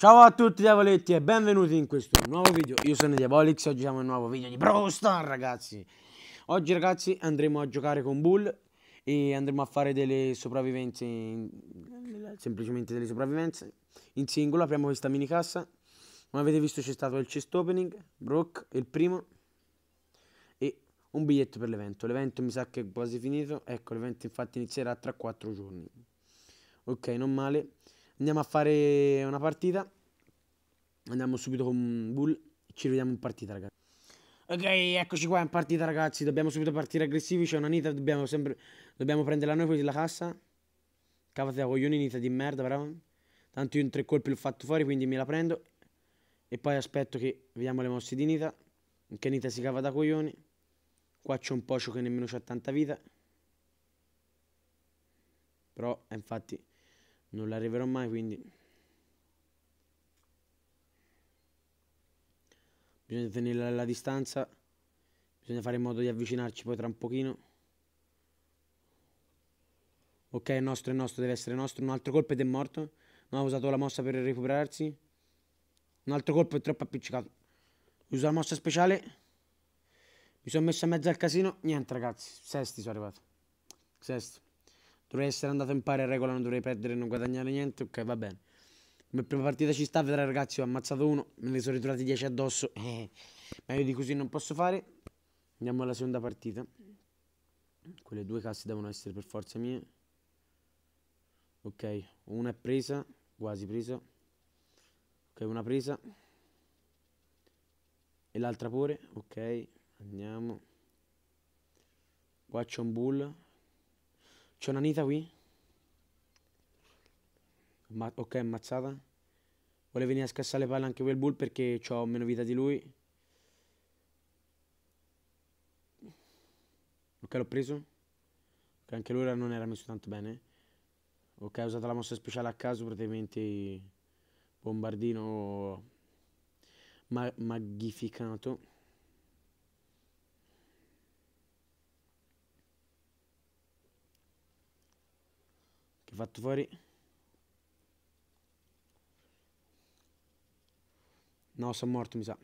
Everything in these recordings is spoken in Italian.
Ciao a tutti diavoletti e benvenuti in questo nuovo video Io sono Diabolix e oggi siamo in un nuovo video di Brawl Star ragazzi Oggi ragazzi andremo a giocare con Bull E andremo a fare delle sopravvivenze in... Semplicemente delle sopravvivenze In singolo apriamo questa mini cassa Come avete visto c'è stato il chest opening Brock, il primo E un biglietto per l'evento L'evento mi sa che è quasi finito Ecco l'evento infatti inizierà tra 4 giorni Ok non male Andiamo a fare una partita. Andiamo subito con Bull. Ci rivediamo in partita, ragazzi. Ok, eccoci qua in partita, ragazzi. Dobbiamo subito partire aggressivi. C'è una Nita, dobbiamo sempre... Dobbiamo prenderla noi quindi la cassa. Cavate da coglioni, Nita di merda, però. Tanto io in tre colpi l'ho fatto fuori, quindi me la prendo. E poi aspetto che... Vediamo le mosse di Nita. Che Nita si cava da coglioni. Qua c'è un pocio che nemmeno c'ha tanta vita. Però, infatti... Non l'arriverò mai, quindi... Bisogna tenere la, distanza. Bisogna fare in modo di avvicinarci poi tra un pochino. Ok, è nostro, è nostro, deve essere nostro. Un altro colpo ed è morto. Non ha usato la mossa per recuperarsi. Un altro colpo è troppo appiccicato. Uso la mossa speciale. Mi sono messo a mezzo al casino. Niente, ragazzi. Sesti sono arrivato. Sesti. Dovrei essere andato in pari a regola, non dovrei perdere, e non guadagnare niente. Ok, va bene. Come prima partita ci sta, vedrai ragazzi, ho ammazzato uno, me ne sono ritrovati 10 addosso. Eh, meglio di così non posso fare. Andiamo alla seconda partita. Quelle due casse devono essere per forza mie. Ok, una è presa, quasi presa. Ok, una presa. E l'altra pure. Ok, andiamo. Qua c'è un bull. C'è una Nita qui? Ma ok, ammazzata. Vuole venire a scassare le palle anche quel bull perché ho meno vita di lui. Ok, l'ho preso. Ok, anche lui non era messo tanto bene. Ok, ha usato la mossa speciale a caso, praticamente bombardino ma magnificato. fatto fuori no sono morto mi sa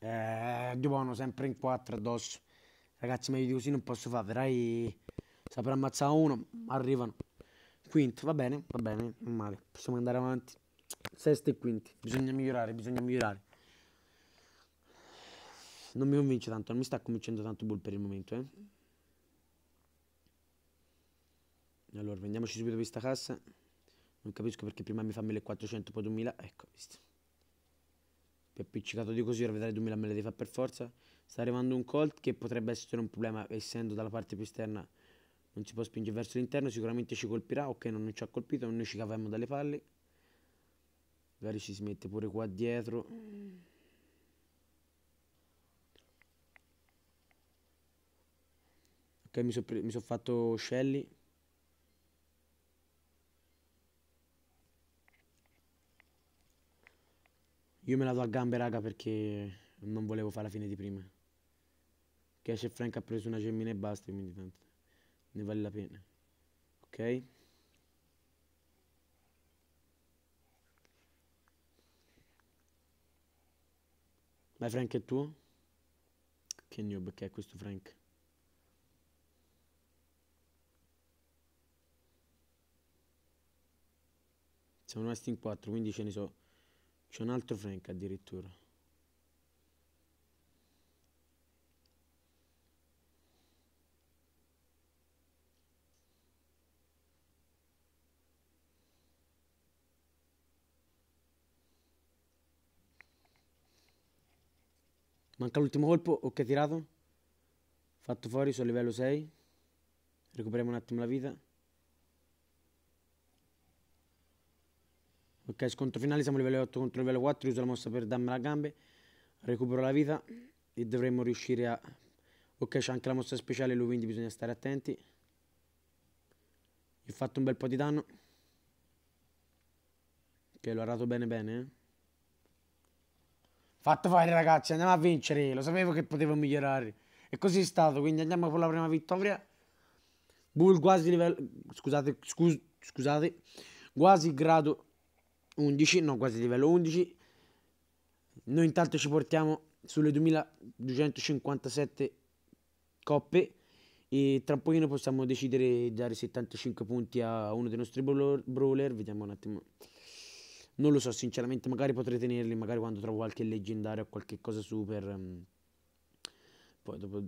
eh, di buono sempre in quattro addosso ragazzi meglio di così non posso fare vedrai saprà ammazzare uno arrivano quinto va bene va bene non male possiamo andare avanti sesto e quinto bisogna migliorare bisogna migliorare non mi convince tanto non mi sta convincendo tanto Bull per il momento eh Allora, prendiamoci subito questa cassa. Non capisco perché prima mi fa 1400, poi 2000. Ecco, visto. Più appiccicato di così, ora vedrai 2000 me le devi fare per forza. Sta arrivando un Colt che potrebbe essere un problema, essendo dalla parte più esterna non si può spingere verso l'interno, sicuramente ci colpirà, ok non ci ha colpito, noi ci caviamo dalle palle, magari ci si mette pure qua dietro. Ok mi sono so fatto Shelly. Io me la do a gambe, raga, perché non volevo fare la fine di prima. Cash e Frank ha preso una gemmina e basta, quindi tanto ne vale la pena. Ok? Vai Frank è tuo? Che noob che è questo Frank. Siamo rimasti in 4, quindi ce ne so c'è un altro Frank addirittura. Manca l'ultimo colpo, ok tirato. Fatto fuori, sono livello 6. Recuperiamo un attimo la vita. Ok, scontro finale, siamo a livello 8 contro livello 4, uso la mossa per darmi la gambe, recupero la vita e dovremmo riuscire a... Ok, c'è anche la mossa speciale lui, quindi bisogna stare attenti. Gli ho fatto un bel po' di danno. Ok, l'ho arato bene bene, eh. Fatto fare ragazzi, andiamo a vincere, lo sapevo che potevo migliorare. E così è stato, quindi andiamo con la prima vittoria. Bull quasi livello... Scusate, scus... scusate. Quasi grado 11, no quasi livello 11. Noi intanto ci portiamo sulle 2257 coppe e tra un pochino possiamo decidere di dare 75 punti a uno dei nostri brawler, vediamo un attimo. Non lo so sinceramente, magari potrei tenerli, magari quando trovo qualche leggendario o qualche cosa super. Mm. Poi dopo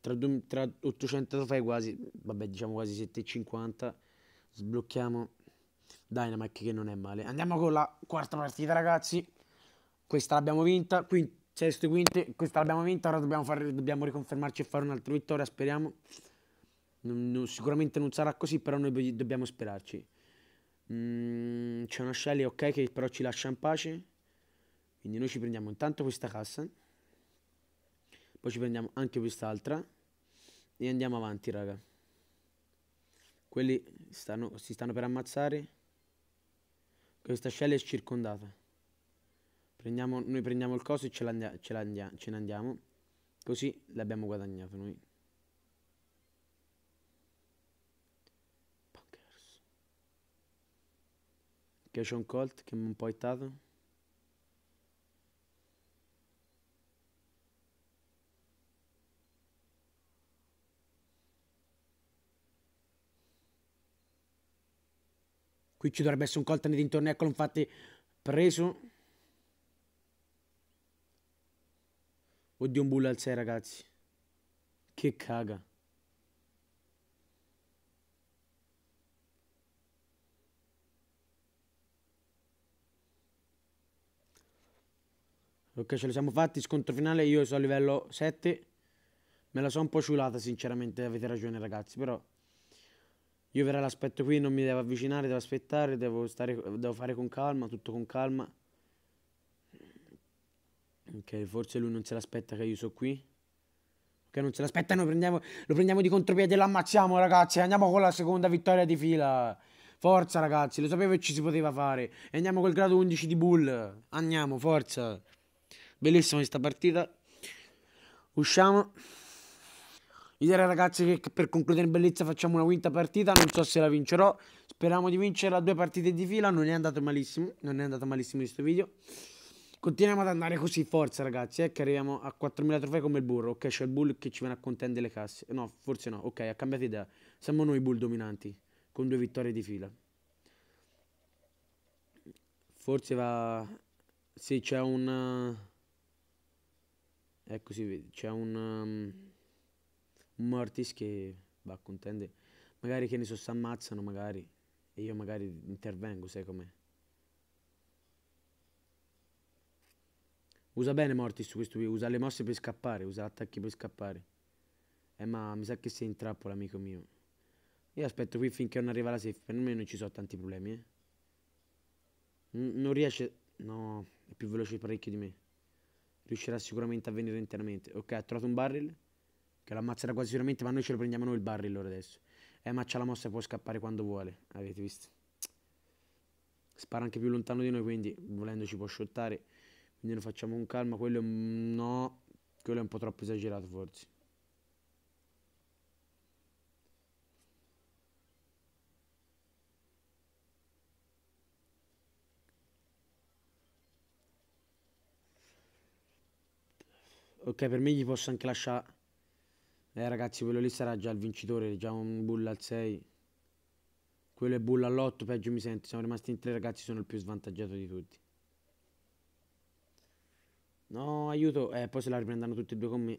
tra, tra 800 trofei quasi, vabbè diciamo quasi 750, sblocchiamo Dynamite che non è male. Andiamo con la quarta partita ragazzi. Questa l'abbiamo vinta, quindi sesto quinte, questa l'abbiamo vinta, ora dobbiamo, fare, dobbiamo riconfermarci e fare un'altra vittoria, speriamo. Non, non, sicuramente non sarà così, però noi dobbiamo sperarci. Mm, c'è una Shelly, ok, che però ci lascia in pace. Quindi noi ci prendiamo intanto questa cassa. Poi ci prendiamo anche quest'altra. E andiamo avanti, raga. Quelli stanno, si stanno per ammazzare. Questa scella è circondata. Prendiamo, noi prendiamo il coso e ce, andia, ce, ce ne andiamo. Così l'abbiamo guadagnato noi. Bunkers. Che c'è un colt che mi ha un po' aiutato. Qui ci dovrebbe essere un coltan dintorni, eccolo infatti preso. Oddio un bull al 6 ragazzi. Che caga. Ok, ce lo siamo fatti, scontro finale, io sono a livello 7. Me la sono un po' ciulata, sinceramente, avete ragione ragazzi, però... Io però l'aspetto qui, non mi devo avvicinare, devo aspettare, devo, stare, devo fare con calma, tutto con calma. Ok, forse lui non se l'aspetta che io sono qui. Ok, non se l'aspetta, noi prendiamo, lo prendiamo di contropiede e lo ammazziamo, ragazzi. Andiamo con la seconda vittoria di fila. Forza, ragazzi, lo sapevo che ci si poteva fare. E andiamo col grado 11 di Bull. Andiamo, forza. Bellissima questa partita. Usciamo. Idea ragazzi che per concludere in bellezza facciamo una quinta partita, non so se la vincerò, speriamo di vincere vincerla due partite di fila, non è andato malissimo, non è andato malissimo questo video. Continuiamo ad andare così, forza ragazzi, eh, che arriviamo a 4000 trofei come il burro, ok c'è il bull che ci viene a contendere le casse, no forse no, ok ha cambiato idea, siamo noi bull dominanti con due vittorie di fila. Forse va... Sì, c'è un... Eh, ecco, si vede, c'è un... Um... Mortis che va a Magari che ne so, si ammazzano magari. E io magari intervengo, sai com'è. Usa bene Mortis questo video, usa le mosse per scappare, usa attacchi per scappare. Eh ma mi sa che sei in trappola, amico mio. Io aspetto qui finché non arriva la safe, per me non ci sono tanti problemi, eh. N non riesce... No, è più veloce parecchio di me. Riuscirà sicuramente a venire interamente. Ok, ha trovato un barrel. Che l'ammazzerà quasi sicuramente, ma noi ce lo prendiamo noi il barril loro adesso. Eh, ma c'ha la mossa e può scappare quando vuole. Avete visto? Spara anche più lontano di noi, quindi volendo ci può shottare. Quindi noi facciamo un calma. Quello è un... no. Quello è un po' troppo esagerato forse. Ok, per me gli posso anche lasciare eh ragazzi, quello lì sarà già il vincitore, già diciamo, un bull al 6. Quello è bull all'8, peggio mi sento. Siamo rimasti in 3 ragazzi, sono il più svantaggiato di tutti. No, aiuto. Eh, poi se la riprendono tutti e due con me.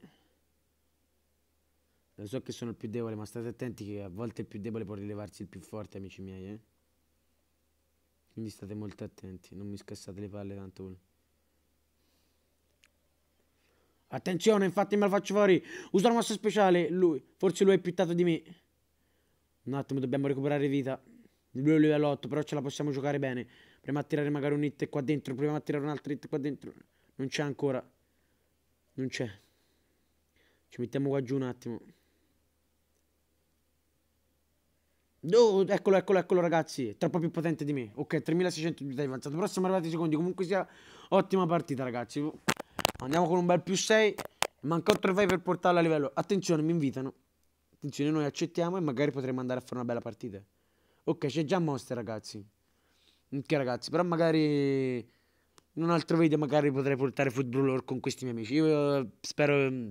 Lo so che sono il più debole, ma state attenti che a volte il più debole può rilevarsi il più forte, amici miei, eh. Quindi state molto attenti, non mi scassate le palle tanto. Attenzione, infatti me lo faccio fuori. usa la mossa speciale, lui, forse lui è più tato di me. Un attimo, dobbiamo recuperare vita. Lui è livello 8, però ce la possiamo giocare bene. Prima a tirare magari un hit qua dentro, Prima a tirare un altro hit qua dentro. Non c'è ancora. Non c'è. Ci mettiamo qua giù un attimo. Oh, eccolo, eccolo, eccolo ragazzi. È troppo più potente di me. Ok, 3600 di avanzato. Però siamo arrivati secondi. Comunque sia ottima partita ragazzi. Andiamo con un bel più 6. Manca un trofeo per portarlo a livello. Attenzione, mi invitano. Attenzione, noi accettiamo e magari potremo andare a fare una bella partita. Ok, c'è già Monster, ragazzi. Ok, ragazzi, però magari in un altro video magari potrei portare Football Lore con questi miei amici. Io eh, spero che mm,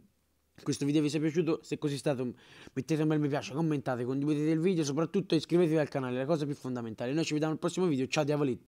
questo video vi sia piaciuto. Se così è stato, mettete un bel mi piace, commentate, condividete il video, soprattutto iscrivetevi al canale, è la cosa più fondamentale. Noi ci vediamo al prossimo video. Ciao, diavoli!